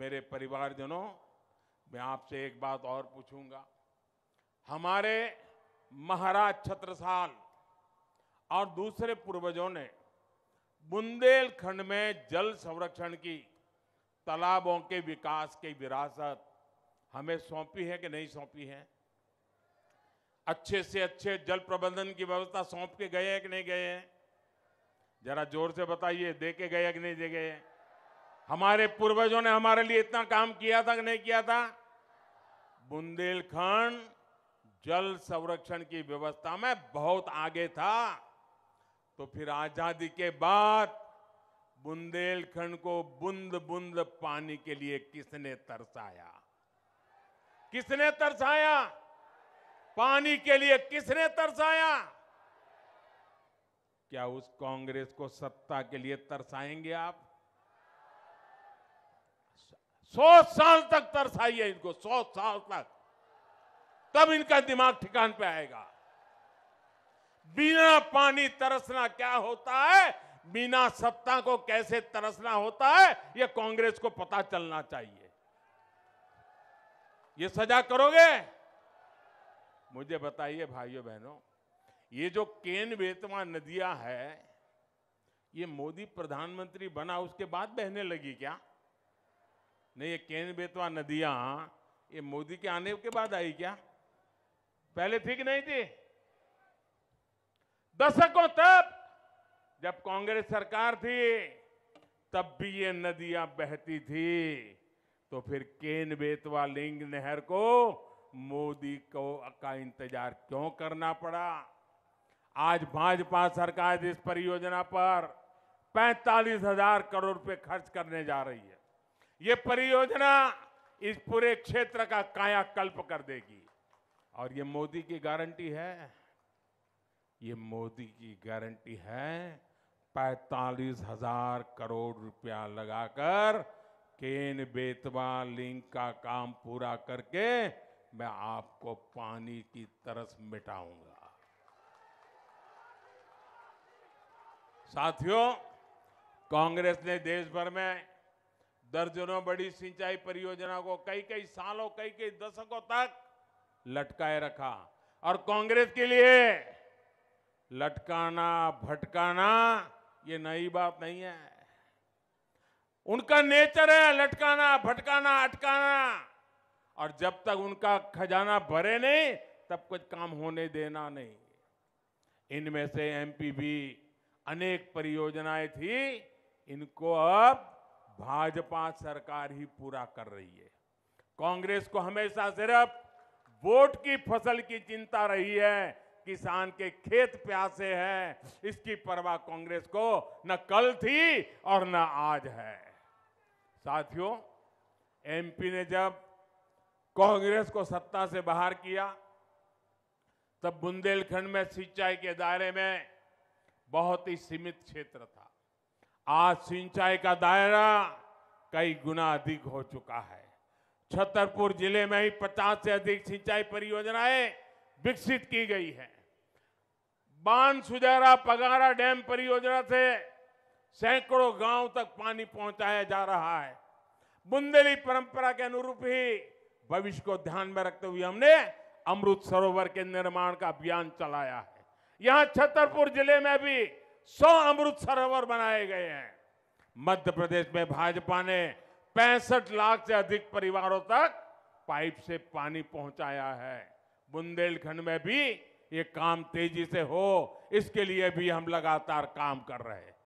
मेरे परिवारजनों मैं आपसे एक बात और पूछूंगा हमारे महाराज छत्रसाल और दूसरे पूर्वजों ने बुंदेलखंड में जल संरक्षण की तालाबों के विकास की विरासत हमें सौंपी है कि नहीं सौंपी है अच्छे से अच्छे जल प्रबंधन की व्यवस्था सौंप के गए हैं कि नहीं गए हैं जरा जोर से बताइए दे के गए कि नहीं दे गए हैं हमारे पूर्वजों ने हमारे लिए इतना काम किया था कि नहीं किया था बुंदेलखंड जल संरक्षण की व्यवस्था में बहुत आगे था तो फिर आजादी के बाद बुंदेलखंड को बुंद बुंद पानी के लिए किसने तरसाया किसने तरसाया पानी के लिए किसने तरसाया क्या उस कांग्रेस को सत्ता के लिए तरसाएंगे आप सौ साल तक तरसाइए इनको सौ साल तक तब इनका दिमाग ठिकान पे आएगा बिना पानी तरसना क्या होता है बिना सत्ता को कैसे तरसना होता है यह कांग्रेस को पता चलना चाहिए ये सजा करोगे मुझे बताइए भाइयों बहनों ये जो केन बेतवा नदिया है ये मोदी प्रधानमंत्री बना उसके बाद बहने लगी क्या नहीं ये केन बेतवा तो नदियां ये मोदी के आने के बाद आई क्या पहले ठीक नहीं थी दशकों तक जब कांग्रेस सरकार थी तब भी ये नदियां बहती थी तो फिर केन बेतवा लिंग नहर को मोदी को का इंतजार क्यों करना पड़ा आज भाजपा सरकार इस परियोजना पर पैंतालीस हजार करोड़ रुपए खर्च करने जा रही है ये परियोजना इस पूरे क्षेत्र का कायाकल्प कर देगी और ये मोदी की गारंटी है ये मोदी की गारंटी है पैतालीस हजार करोड़ रुपया लगाकर केन बेतवा लिंक का काम पूरा करके मैं आपको पानी की तरस मिटाऊंगा साथियों कांग्रेस ने देश भर में दर्जनों बड़ी सिंचाई परियोजना को कई कई सालों कई कई दशकों तक लटकाए रखा और कांग्रेस के लिए लटकाना भटकाना ये नई बात नहीं है उनका नेचर है लटकाना भटकाना अटकाना और जब तक उनका खजाना भरे नहीं तब कुछ काम होने देना नहीं इनमें से एमपी भी अनेक परियोजनाएं थी इनको अब भाजपा सरकार ही पूरा कर रही है कांग्रेस को हमेशा सिर्फ वोट की फसल की चिंता रही है किसान के खेत प्यासे हैं इसकी परवाह कांग्रेस को न कल थी और न आज है साथियों एमपी ने जब कांग्रेस को सत्ता से बाहर किया तब बुंदेलखंड में सिंचाई के दायरे में बहुत ही सीमित क्षेत्र था आज सिंचाई का दायरा कई गुना अधिक हो चुका है छतरपुर जिले में ही 50 से अधिक सिंचाई परियोजनाएं विकसित की गई है बांध सुजारा पगारा डैम परियोजना से सैकड़ों गांव तक पानी पहुंचाया जा रहा है बुंदेली परंपरा के अनुरूप ही भविष्य को ध्यान में रखते हुए हमने अमृत सरोवर के निर्माण का अभियान चलाया है यहां छतरपुर जिले में भी सौ अमृत सरोवर बनाए गए हैं मध्य प्रदेश में भाजपा ने पैंसठ लाख से अधिक परिवारों तक पाइप से पानी पहुंचाया है बुंदेलखंड में भी ये काम तेजी से हो इसके लिए भी हम लगातार काम कर रहे हैं